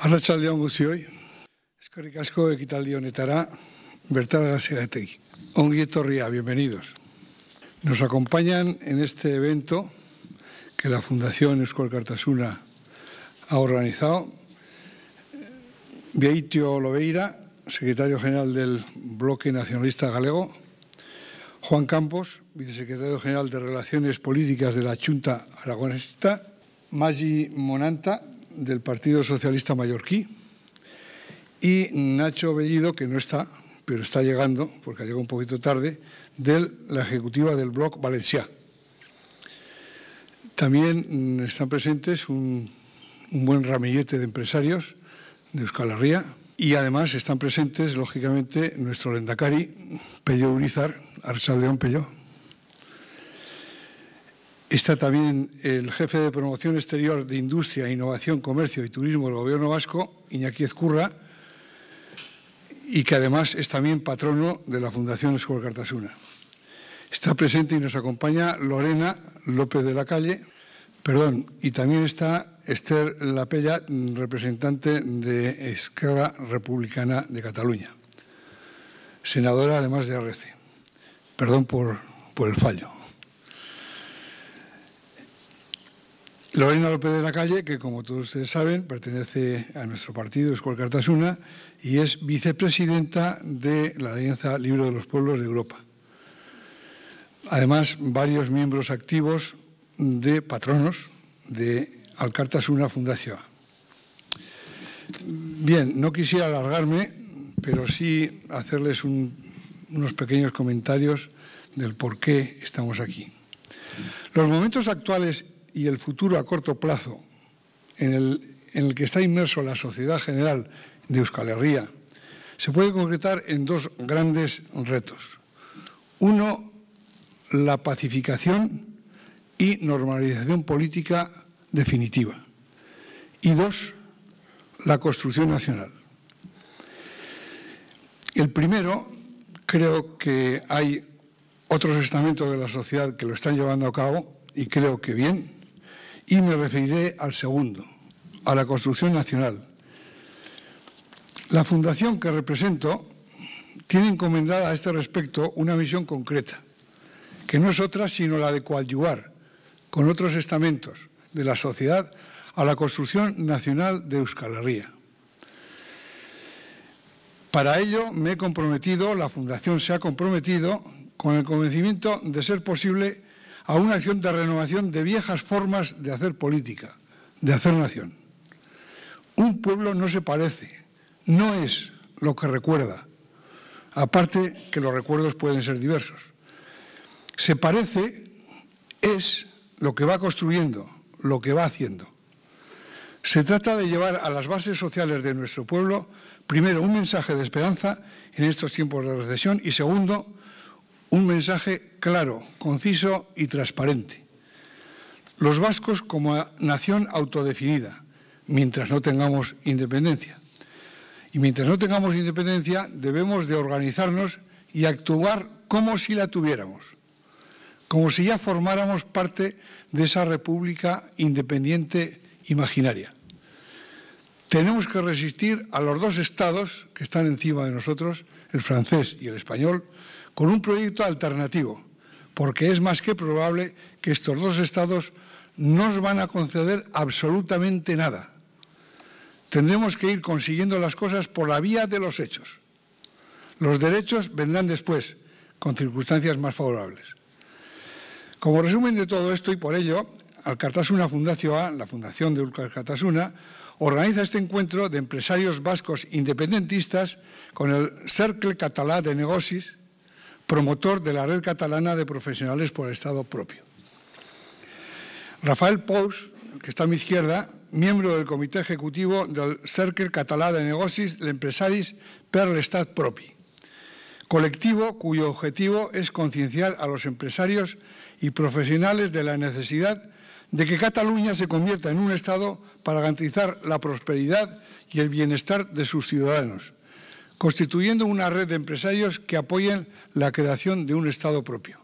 Arratxaldeon guztioi, eskerrik asko ekitaldi Bertal bertara Ongi etorria, bienvenidos. Nos acompañan en este evento que la Fundación Euskal Cartasuna ha organizado Vieitio eh, Lobeira, secretario general del Bloque Nacionalista Galego, Juan Campos, vicesecretario general de Relaciones Políticas de la Junta Aragonesista. Maggi Monanta, del Partido Socialista Mallorquí, y Nacho Bellido, que no está, pero está llegando, porque ha llegado un poquito tarde, de la ejecutiva del Bloc Valencià. También mm, están presentes un, buen ramillete de empresarios de Euskal Herria, y además están presentes, lógicamente, nuestro lendacari, Pello Urizar, Arsaldeón Pello, Está también el jefe de promoción exterior de Industria, Innovación, Comercio y Turismo del Gobierno Vasco, Iñaki Ezcurra, y que además es también patrono de la Fundación Escobar Cartasuna. Está presente y nos acompaña Lorena López de la Calle, perdón, y también está Esther Lapella, representante de Esquerra Republicana de Cataluña, senadora además de ARC. Perdón por, por el fallo. Lorena López de la Calle, que como todos ustedes saben, pertenece a nuestro partido, Escuela Cartasuna, y es vicepresidenta de la Alianza Libre de los Pueblos de Europa. Además, varios miembros activos de patronos de Alcartasuna Fundación. Bien, no quisiera alargarme, pero sí hacerles unos pequeños comentarios del por qué estamos aquí. Los momentos actuales y el futuro a corto plazo en el, que está inmerso la sociedad general de Euskal Herria se puede concretar en dos grandes retos. Uno, la pacificación y normalización política definitiva. Y dos, la construcción nacional. El primero, creo que hay otros estamentos de la sociedad que lo están llevando a cabo y creo que bien y me referiré al segundo, a la construcción nacional. La fundación que represento tiene encomendada a este respecto una misión concreta, que no es otra sino la de coadyuvar con otros estamentos de la sociedad a la construcción nacional de Euskal Herria. Para ello me he comprometido, la Fundación se ha comprometido, con el convencimiento de ser posible a una acción de renovación de viejas formas de hacer política, de hacer nación. Un pueblo no se parece, no es lo que recuerda, aparte que los recuerdos pueden ser diversos. Se parece es lo que va construyendo, lo que va haciendo. Se trata de llevar a las bases sociales de nuestro pueblo, primero, un mensaje de esperanza en estos tiempos de recesión y segundo, un mensaje claro, conciso y transparente. Los vascos como nación autodefinida, mientras no tengamos independencia. Y mientras no tengamos independencia, debemos de organizarnos y actuar como si la tuviéramos, como si ya formáramos parte de esa república independiente imaginaria. Tenemos que resistir a los dos estados que están encima de nosotros, el francés y el español, con un proyecto alternativo, porque es más que probable que estos dos estados no nos van a conceder absolutamente nada. Tendremos que ir consiguiendo las cosas por la vía de los hechos. Los derechos vendrán después, con circunstancias más favorables. Como resumen de todo esto y por ello, Alcartasuna Fundación A, la fundación de Alcartasuna, organiza este encuentro de empresarios vascos independentistas con el Cercle Catalá de Negocios promotor de la Red Catalana de Profesionales por el Estado Propio. Rafael Pous, que está a mi izquierda, miembro del Comité Ejecutivo del Cercle Català de Negocis Empresaris per l'Estat Propi, colectivo cuyo objetivo es concienciar a los empresarios y profesionales de la necesidad de que Cataluña se convierta en un Estado para garantizar la prosperidad y el bienestar de sus ciudadanos constituyendo una red de empresarios que apoyen la creación de un Estado propio.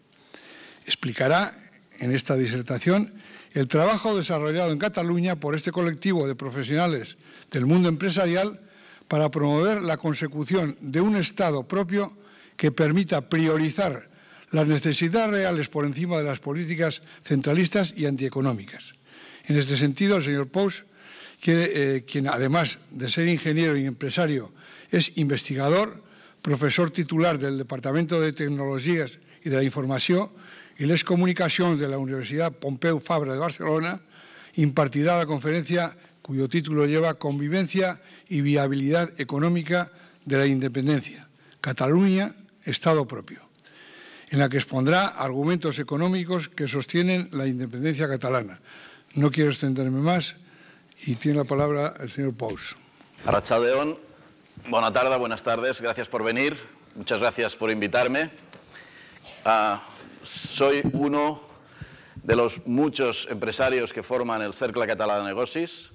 Explicará en esta disertación el trabajo desarrollado en Cataluña por este colectivo de profesionales del mundo empresarial para promover la consecución de un Estado propio que permita priorizar las necesidades reales por encima de las políticas centralistas y antieconómicas. En este sentido, el señor Pous, eh, quien además de ser ingeniero y empresario es investigador, profesor titular del Departamento de Tecnologías y de la Información y les comunicación de la Universidad Pompeu Fabra de Barcelona, impartirá la conferencia cuyo título lleva Convivencia y viabilidad económica de la independencia, Cataluña, Estado propio, en la que expondrá argumentos económicos que sostienen la independencia catalana. No quiero extenderme más y tiene la palabra el señor Paus. Arrachadeón, Buenas tardes, buenas tardes. Gracias por venir. Muchas gracias por invitarme. Ah, soy uno de los muchos empresarios que forman el Cercle Català de Negocios,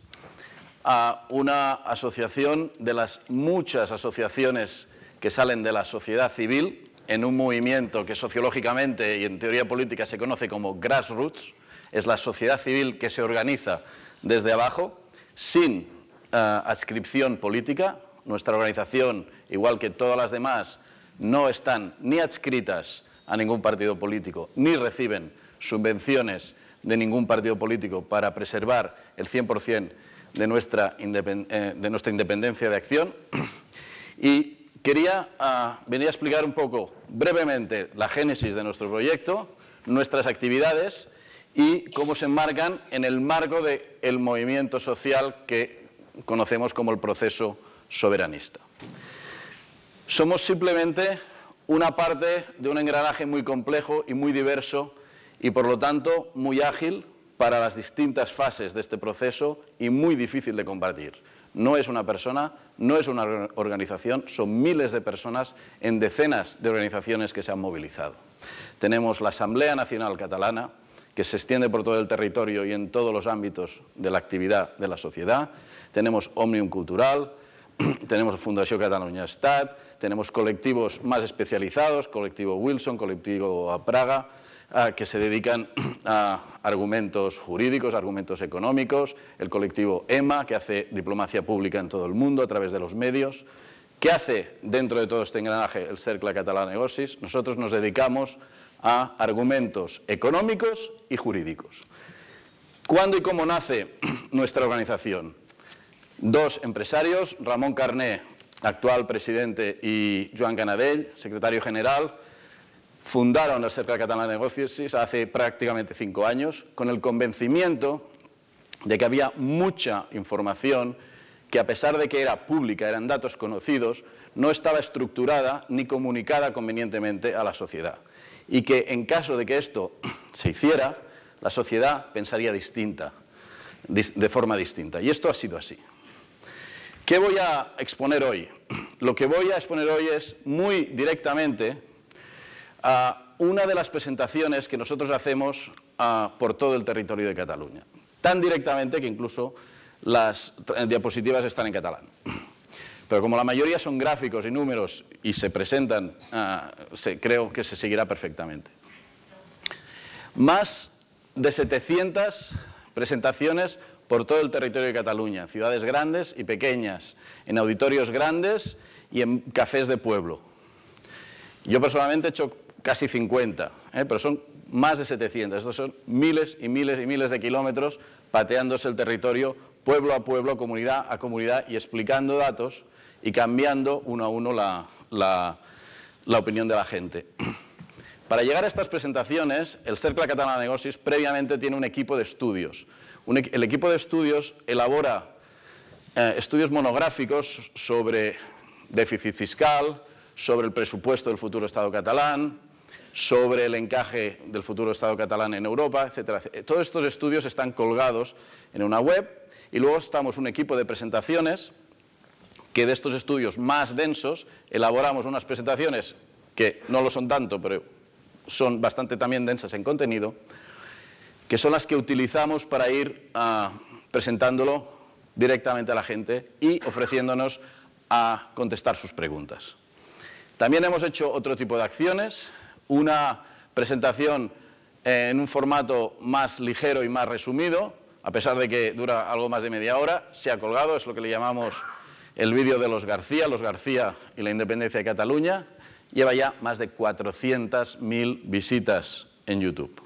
una asociación de las muchas asociaciones que salen de la sociedad civil en un movimiento que sociológicamente y en teoría política se conoce como grassroots, es la sociedad civil que se organiza desde abajo, sin ah, adscripción política, nuestra organización, igual que todas las demás, no están ni adscritas a ningún partido político, ni reciben subvenciones de ningún partido político para preservar el 100% eh, de nuestra, independencia de acción. Y quería ah, venir a explicar un poco brevemente la génesis de nuestro proyecto, nuestras actividades y cómo se enmarcan en el marco del movimiento social que conocemos como el proceso soberanista. Somos simplemente una parte de un engranaje muy complejo y muy diverso y por lo tanto muy ágil para las distintas fases de este proceso y muy difícil de combatir. No es una persona, no es una organización, son miles de personas en decenas de organizaciones que se han movilizado. Tenemos la Asamblea Nacional Catalana, que se extiende por todo el territorio y en todos los ámbitos de la actividad de la sociedad. Tenemos Omnium Cultural, tenemos Fundación Catalunya Estat, tenemos colectivos más especializados, colectivo Wilson, colectivo a Praga, que se dedican a argumentos jurídicos, argumentos económicos, el colectivo EMA, que hace diplomacia pública en todo el mundo a través de los medios. ¿Qué hace dentro de todo este engranaje el Cercle Catalán Egosis? Nosotros nos dedicamos a argumentos económicos y jurídicos. ¿Cuándo y cómo nace nuestra organización? dos empresarios, Ramón Carné, actual presidente, y Joan Canadell, secretario general, fundaron la Cerca Catalana de Negocios hace prácticamente cinco años con el convencimiento de que había mucha información que a pesar de que era pública, eran datos conocidos, no estaba estructurada ni comunicada convenientemente a la sociedad. Y que en caso de que esto se hiciera, la sociedad pensaría distinta, de forma distinta. Y esto ha sido así. ¿Qué voy a exponer hoy? Lo que voy a exponer hoy es muy directamente a una de las presentaciones que nosotros hacemos ah, por todo el territorio de Cataluña. Tan directamente que incluso las eh, diapositivas están en catalán. Pero como la mayoría son gráficos y números y se presentan, ah, creo que se seguirá perfectamente. Más de 700 presentaciones por todo el territorio de Cataluña, ciudades grandes y pequeñas, en auditorios grandes y en cafés de pueblo. Yo personalmente he hecho casi 50, ¿eh? pero son más de 700. Estos son miles y miles y miles de kilómetros pateándose el territorio pueblo a pueblo, comunidad a comunidad y explicando datos y cambiando uno a uno la, opinión de la gente. Para llegar a estas presentaciones, el Cercle Català de Negocios previamente tiene un equipo de estudios el equipo de estudios elabora eh, estudios monográficos sobre déficit fiscal, sobre el presupuesto del futuro Estado catalán, sobre el encaje del futuro Estado catalán en Europa, etc. Todos estos estudios están colgados en una web y luego estamos un equipo de presentaciones que de estos estudios más densos elaboramos unas presentaciones que no lo son tanto, pero son bastante también densas en contenido, que son las que utilizamos para ir ah, presentándolo directamente a la gente y ofreciéndonos a contestar sus preguntas. También hemos hecho otro tipo de acciones, una presentación eh, en un formato más ligero y más resumido, a pesar de que dura algo más de media hora, se ha colgado, es lo que le llamamos el vídeo de los García, los García y la independencia de Cataluña, lleva ya más de 400.000 visitas en YouTube.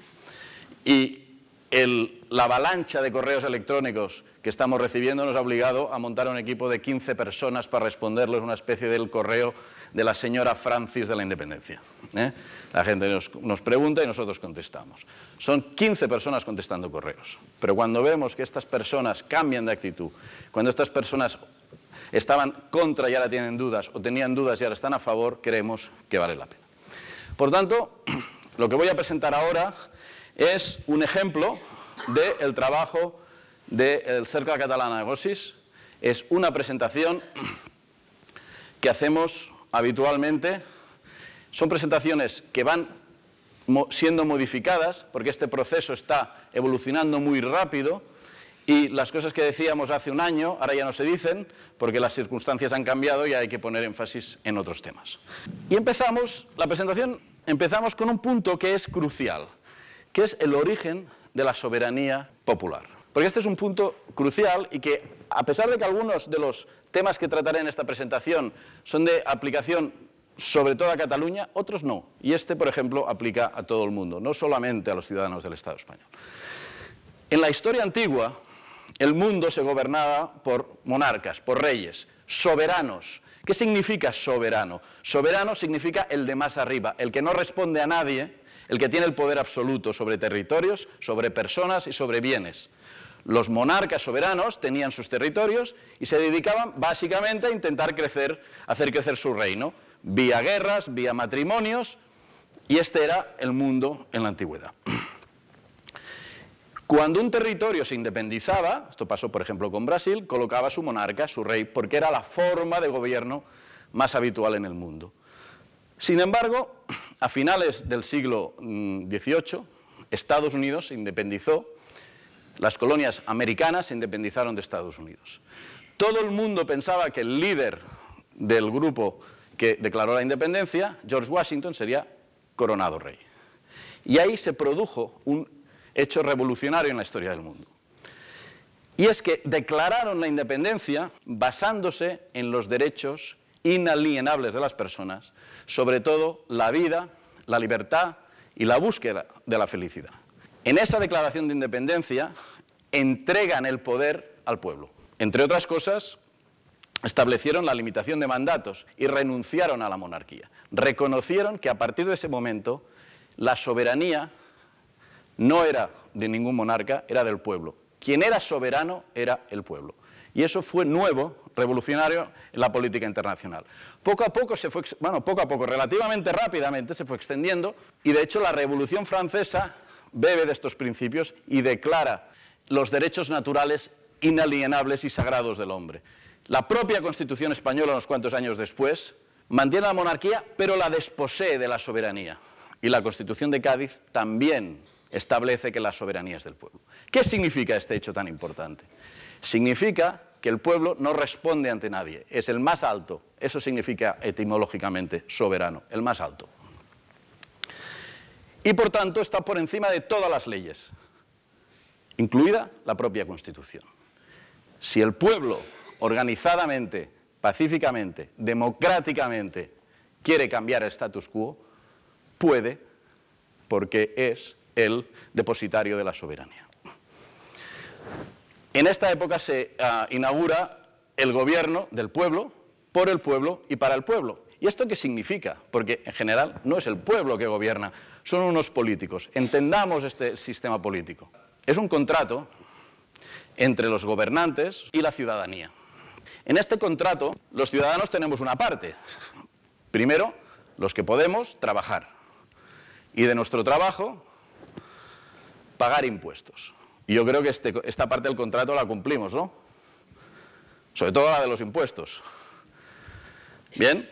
Y la avalancha de correos electrónicos que estamos recibiendo nos ha obligado a montar un equipo de 15 personas para responderles una especie del correo de la señora Francis de la Independencia. ¿eh? La gente nos, nos, pregunta y nosotros contestamos. Son 15 personas contestando correos. Pero cuando vemos que estas personas cambian de actitud, cuando estas personas estaban contra y ahora tienen dudas, o tenían dudas y ahora están a favor, creemos que vale la pena. Por tanto, lo que voy a presentar ahora es un ejemplo del trabajo del de Cerca Catalana de Gosis. Es una presentación que hacemos habitualmente. Son presentaciones que van siendo modificadas porque este proceso está evolucionando muy rápido y las cosas que decíamos hace un año ahora ya no se dicen porque las circunstancias han cambiado y hay que poner énfasis en otros temas. Y empezamos, la presentación empezamos con un punto que es crucial que es el origen de la soberanía popular. Porque este es un punto crucial y que, a pesar de que algunos de los temas que trataré en esta presentación son de aplicación sobre todo a Cataluña, otros no. Y este, por ejemplo, aplica a todo el mundo, no solamente a los ciudadanos del Estado español. En la historia antigua, el mundo se gobernaba por monarcas, por reyes, soberanos. ¿Qué significa soberano? Soberano significa el de más arriba, el que no responde a nadie, el que tiene el poder absoluto sobre territorios, sobre personas y sobre bienes. Los monarcas soberanos tenían sus territorios y se dedicaban básicamente a intentar crecer, hacer crecer su reino, vía guerras, vía matrimonios, y este era el mundo en la antigüedad. Cuando un territorio se independizaba, esto pasó por ejemplo con Brasil, colocaba su monarca, su rey, porque era la forma de gobierno más habitual en el mundo. Sin embargo, a finales del siglo XVIII, mm, Estados Unidos se independizó, las colonias americanas se independizaron de Estados Unidos. Todo el mundo pensaba que el líder del grupo que declaró la independencia, George Washington, sería coronado rey. Y ahí se produjo un hecho revolucionario en la historia del mundo. Y es que declararon la independencia basándose en los derechos inalienables de las personas, sobre todo la vida, la libertad y la búsqueda de la felicidad. En esa declaración de independencia entregan el poder al pueblo. Entre otras cosas, establecieron la limitación de mandatos y renunciaron a la monarquía. Reconocieron que a partir de ese momento la soberanía no era de ningún monarca, era del pueblo. Quien era soberano era el pueblo y eso fue nuevo, revolucionario en la política internacional. Poco a poco se fue, bueno, poco a poco, relativamente rápidamente se fue extendiendo y de hecho la Revolución Francesa bebe de estos principios y declara los derechos naturales inalienables y sagrados del hombre. La propia Constitución española, unos cuantos años después, mantiene la monarquía, pero la desposee de la soberanía. Y la Constitución de Cádiz también establece que la soberanía es del pueblo. ¿Qué significa este hecho tan importante? Significa que el pueblo no responde ante nadie, es el más alto, eso significa etimológicamente soberano, el más alto. Y por tanto está por encima de todas las leyes, incluida la propia Constitución. Si el pueblo organizadamente, pacíficamente, democráticamente quiere cambiar el status quo, puede porque es el depositario de la soberanía. En esta época se ah, inaugura el gobierno del pueblo, por el pueblo y para el pueblo. ¿Y esto qué significa? Porque en general no es el pueblo que gobierna, son unos políticos. Entendamos este sistema político. Es un contrato entre los gobernantes y la ciudadanía. En este contrato los ciudadanos tenemos una parte. Primero, los que podemos trabajar. Y de nuestro trabajo Pagar impuestos. Y yo creo que este, esta parte del contrato la cumplimos, ¿no? Sobre todo la de los impuestos. Bien.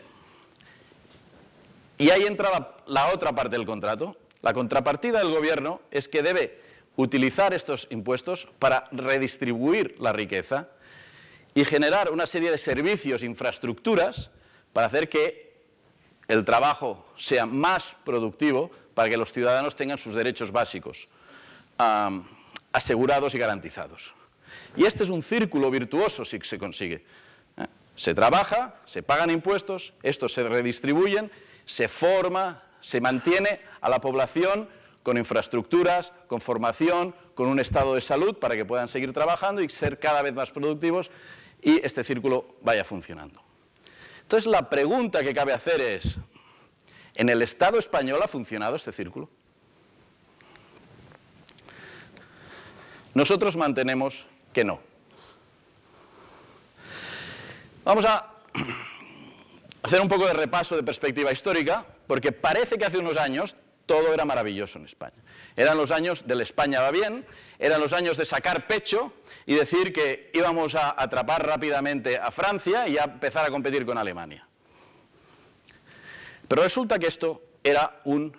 Y ahí entra la otra parte del contrato. La contrapartida del gobierno es que debe utilizar estos impuestos para redistribuir la riqueza y generar una serie de servicios, infraestructuras, para hacer que el trabajo sea más productivo, para que los ciudadanos tengan sus derechos básicos asegurados y garantizados. Y este es un círculo virtuoso si se consigue. ¿Eh? Se trabaja, se pagan impuestos, estos se redistribuyen, se forma, se mantiene a la población con infraestructuras, con formación, con un estado de salud para que puedan seguir trabajando y ser cada vez más productivos y este círculo vaya funcionando. Entonces la pregunta que cabe hacer es, ¿en el Estado español ha funcionado este círculo? Nosotros mantenemos que no. Vamos a hacer un poco de repaso de perspectiva histórica, porque parece que hace unos años todo era maravilloso en España. Eran los años del España va bien, eran los años de sacar pecho y decir que íbamos a atrapar rápidamente a Francia y a empezar a competir con Alemania. Pero resulta que esto era un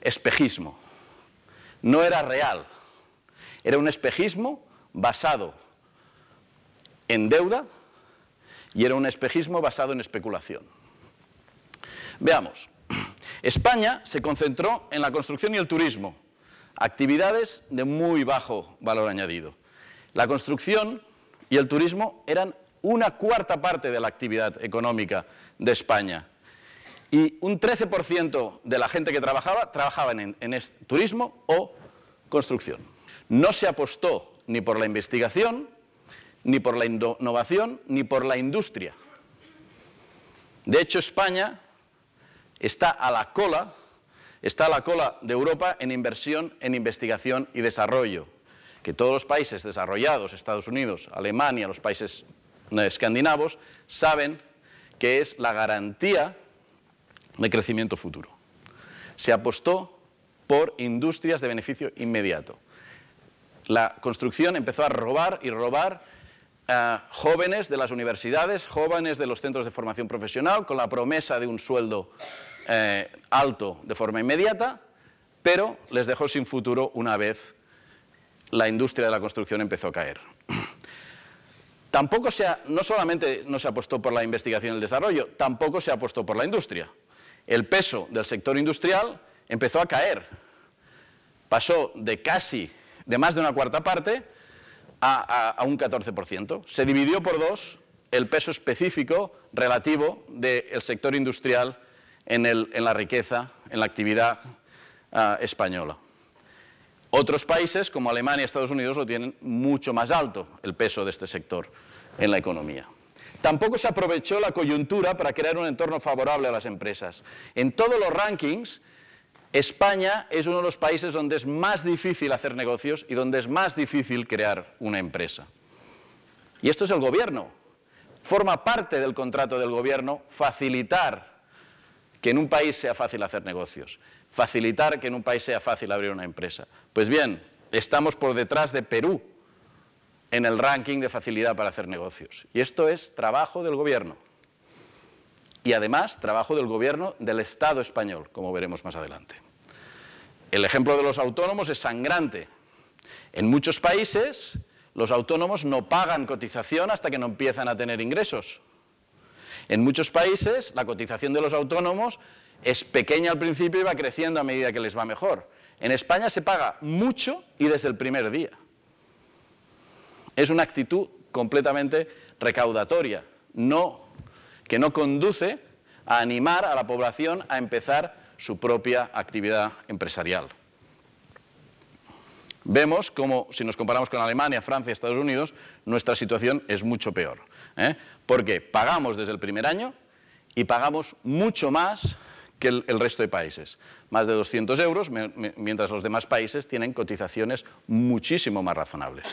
espejismo, no era real. Era un espejismo basado en deuda y era un espejismo basado en especulación. Veamos, España se concentró en la construcción y el turismo, actividades de muy bajo valor añadido. La construcción y el turismo eran una cuarta parte de la actividad económica de España. Y un 13% de la gente que trabajaba, trabajaba en turismo o construcción. No se apostó ni por la investigación, ni por la innovación, ni por la industria. De hecho, España está a la cola, está a la cola de Europa en inversión en investigación y desarrollo, que todos los países desarrollados, Estados Unidos, Alemania, los países escandinavos, saben que es la garantía de crecimiento futuro. Se apostó por industrias de beneficio inmediato la construcción empezó a robar y robar a jóvenes de las universidades, jóvenes de los centros de formación profesional, con la promesa de un sueldo eh, alto de forma inmediata, pero les dejó sin futuro una vez la industria de la construcción empezó a caer. Tampoco se no solamente no se apostó por la investigación y el desarrollo, tampoco se apostó por la industria. El peso del sector industrial empezó a caer. Pasó de casi de más de una cuarta parte a, un 14%. Se dividió por dos el peso específico relativo del sector industrial en, la riqueza, en la actividad ah, española. Otros países como Alemania y Estados Unidos lo tienen mucho más alto el peso de este sector en la economía. Tampoco se aprovechó la coyuntura para crear un entorno favorable a las empresas. En todos los rankings España es uno de los países donde es más difícil hacer negocios y donde es más difícil crear una empresa. Y esto es el gobierno. Forma parte del contrato del gobierno facilitar que en un país sea fácil hacer negocios, facilitar que en un país sea fácil abrir una empresa. Pues bien, estamos por detrás de Perú en el ranking de facilidad para hacer negocios. Y esto es trabajo del gobierno y además trabajo del gobierno del Estado español, como veremos más adelante. El ejemplo de los autónomos es sangrante. En muchos países los autónomos no pagan cotización hasta que no empiezan a tener ingresos. En muchos países la cotización de los autónomos es pequeña al principio y va creciendo a medida que les va mejor. En España se paga mucho y desde el primer día. Es una actitud completamente recaudatoria, no que no conduce a animar a la población a empezar su propia actividad empresarial. Vemos como, si nos comparamos con Alemania, Francia, y Estados Unidos, nuestra situación es mucho peor. ¿eh? Porque pagamos desde el primer año y pagamos mucho más que el, resto de países. Más de 200 euros, mientras los demás países tienen cotizaciones muchísimo más razonables.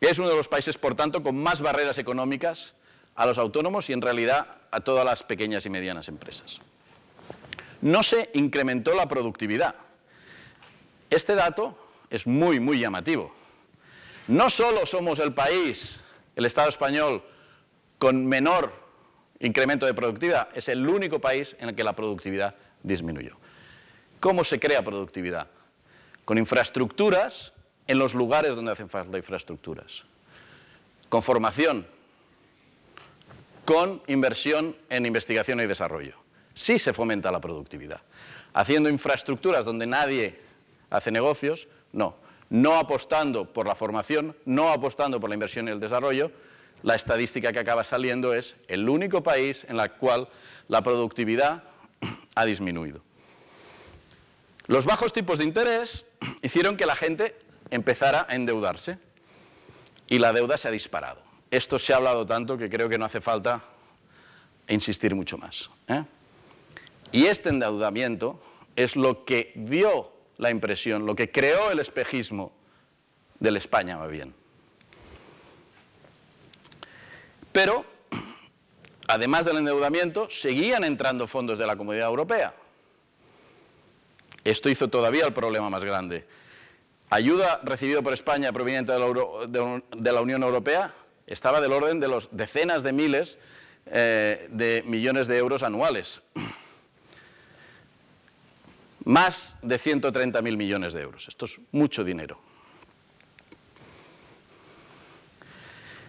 Es uno de los países, por tanto, con más barreras económicas a los autónomos y, en realidad, a todas las pequeñas y medianas empresas. No se incrementó la productividad. Este dato es muy, muy llamativo. No solo somos el país, el Estado español, con menor incremento de productividad, es el único país en el que la productividad disminuyó. ¿Cómo se crea productividad? Con infraestructuras en los lugares donde hacen falta infraestructuras, con formación, con inversión en investigación y desarrollo. Sí se fomenta la productividad. Haciendo infraestructuras donde nadie hace negocios, no. No apostando por la formación, no apostando por la inversión y el desarrollo, la estadística que acaba saliendo es el único país en el cual la productividad ha disminuido. Los bajos tipos de interés hicieron que la gente empezara a endeudarse y la deuda se ha disparado. Esto se ha hablado tanto que creo que no hace falta insistir mucho más. ¿eh? Y este endeudamiento es lo que dio la impresión, lo que creó el espejismo del España, más bien. Pero, además del endeudamiento, seguían entrando fondos de la Comunidad Europea. Esto hizo todavía el problema más grande ayuda recibida por España proveniente de la, Unión Europea estaba del orden de los decenas de miles eh, de millones de euros anuales. Más de 130.000 millones de euros. Esto es mucho dinero.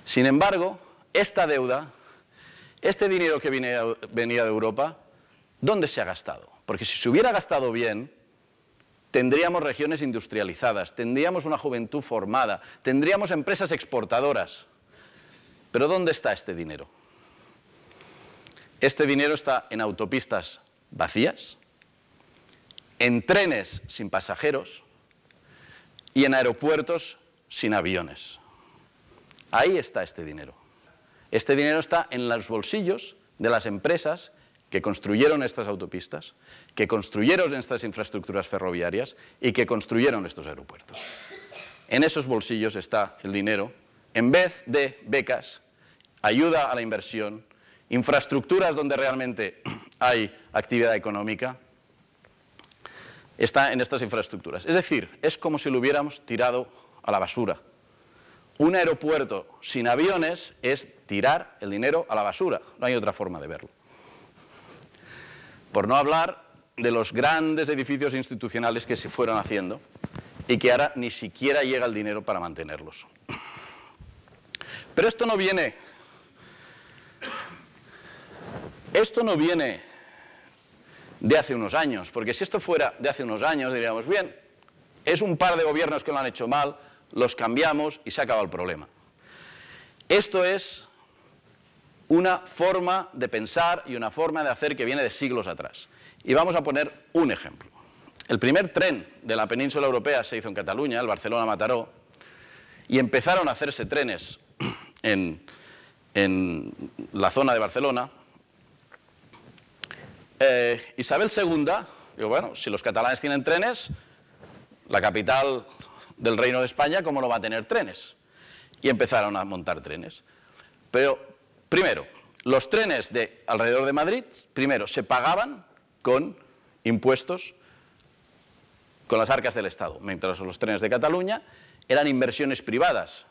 Sin embargo, esta deuda, este dinero que venía de Europa, ¿dónde se ha gastado? Porque si se hubiera gastado bien, tendríamos regiones industrializadas, tendríamos una juventud formada, tendríamos empresas exportadoras. Pero ¿dónde está este dinero? Este dinero está en autopistas vacías, en trenes sin pasajeros y en aeropuertos sin aviones. Ahí está este dinero. Este dinero está en los bolsillos de las empresas que construyeron estas autopistas, que construyeron estas infraestructuras ferroviarias y que construyeron estos aeropuertos. En esos bolsillos está el dinero, en vez de becas, ayuda a la inversión, infraestructuras donde realmente hay actividad económica, está en estas infraestructuras. Es decir, es como si lo hubiéramos tirado a la basura. Un aeropuerto sin aviones es tirar el dinero a la basura, no hay otra forma de verlo. Por no hablar de los grandes edificios institucionales que se fueron haciendo y que ahora ni siquiera llega el dinero para mantenerlos. Pero esto no viene... Esto no viene de hace unos años, porque si esto fuera de hace unos años, diríamos, bien, es un par de gobiernos que lo han hecho mal, los cambiamos y se acaba el problema. Esto es una forma de pensar y una forma de hacer que viene de siglos atrás. Y vamos a poner un ejemplo. El primer tren de la península europea se hizo en Cataluña, el Barcelona-Mataró, y empezaron a hacerse trenes en, la zona de Barcelona. Eh, Isabel II, digo, bueno, si los catalanes tienen trenes, la capital del Reino de España, ¿cómo no va a tener trenes? Y empezaron a montar trenes. Pero Primero, los trenes alrededor de Madrid, primero, se pagaban con impuestos con las arcas del Estado, mientras los trenes de Cataluña eran inversiones privadas,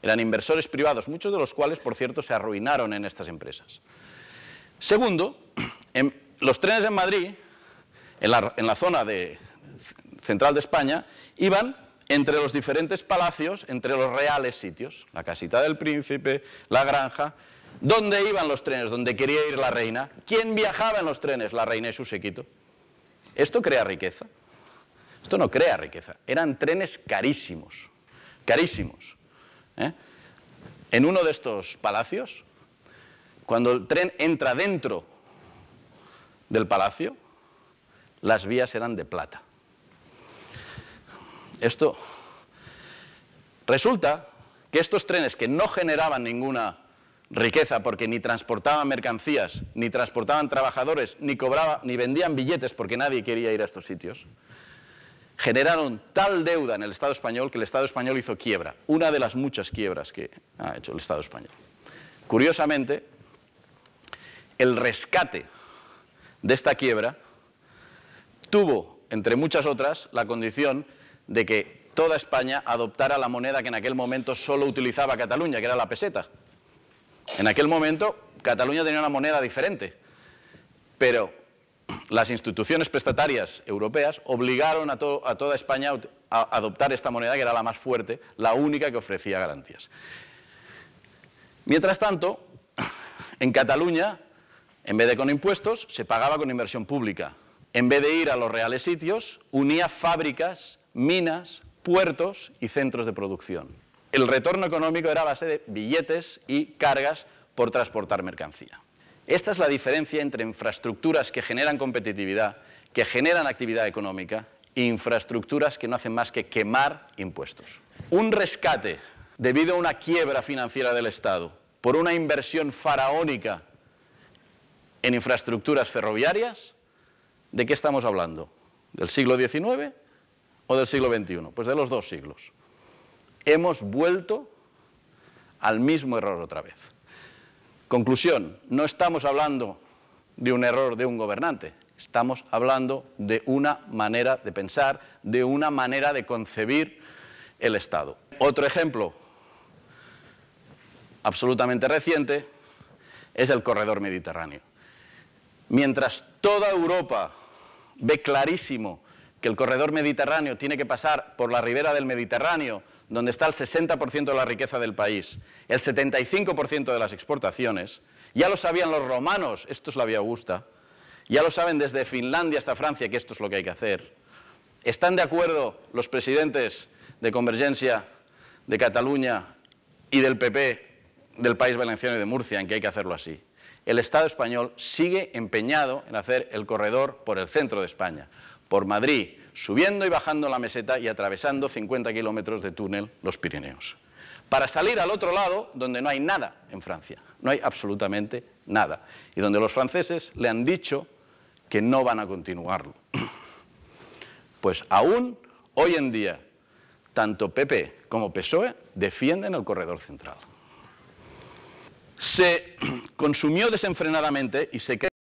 eran inversores privados, muchos de los cuales, por cierto, se arruinaron en estas empresas. Segundo, los trenes en Madrid, en la, zona central de España, iban entre los diferentes palacios, entre los reales sitios, la casita del príncipe, la granja, ¿Dónde iban los trenes? ¿Dónde quería ir la reina. ¿Quién viajaba en los trenes? La reina y su sequito. Esto crea riqueza. Esto no crea riqueza. Eran trenes carísimos. Carísimos. ¿Eh? En uno de estos palacios, cuando el tren entra dentro del palacio, las vías eran de plata. Esto resulta que estos trenes que no generaban ninguna riqueza porque ni transportaban mercancías, ni transportaban trabajadores, ni cobraba, ni vendían billetes porque nadie quería ir a estos sitios. Generaron tal deuda en el Estado español que el Estado español hizo quiebra, una de las muchas quiebras que ha hecho el Estado español. Curiosamente, el rescate de esta quiebra tuvo, entre muchas otras, la condición de que toda España adoptara la moneda que en aquel momento solo utilizaba Cataluña, que era la peseta en aquel momento Cataluña tenía una moneda diferente, pero las instituciones prestatarias europeas obligaron a, toda España a adoptar esta moneda que era la más fuerte, la única que ofrecía garantías. Mientras tanto, en Cataluña, en vez de con impuestos, se pagaba con inversión pública. En vez de ir a los reales sitios, unía fábricas, minas, puertos y centros de producción el retorno económico era a base de billetes y cargas por transportar mercancía. Esta es la diferencia entre infraestructuras que generan competitividad, que generan actividad económica, e infraestructuras que no hacen más que quemar impuestos. Un rescate debido a una quiebra financiera del Estado por una inversión faraónica en infraestructuras ferroviarias, ¿de qué estamos hablando? ¿Del siglo XIX o del siglo XXI? Pues de los dos siglos hemos vuelto al mismo error otra vez. Conclusión, no estamos hablando de un error de un gobernante, estamos hablando de una manera de pensar, de una manera de concebir el Estado. Otro ejemplo absolutamente reciente es el corredor mediterráneo. Mientras toda Europa ve clarísimo que el corredor mediterráneo tiene que pasar por la ribera del Mediterráneo, donde está el 60% de la riqueza del país, el 75% de las exportaciones, ya lo sabían los romanos, esto es la Vía Augusta, ya lo saben desde Finlandia hasta Francia que esto es lo que hay que hacer. ¿Están de acuerdo los presidentes de Convergencia, de Cataluña y del PP del País Valenciano y de Murcia en que hay que hacerlo así? El Estado español sigue empeñado en hacer el corredor por el centro de España, por Madrid, subiendo y bajando la meseta y atravesando 50 kilómetros de túnel los Pirineos, para salir al otro lado donde no hay nada en Francia, no hay absolutamente nada, y donde los franceses le han dicho que no van a continuarlo. Pues aún hoy en día, tanto PP como PSOE defienden el corredor central. Se consumió desenfrenadamente y se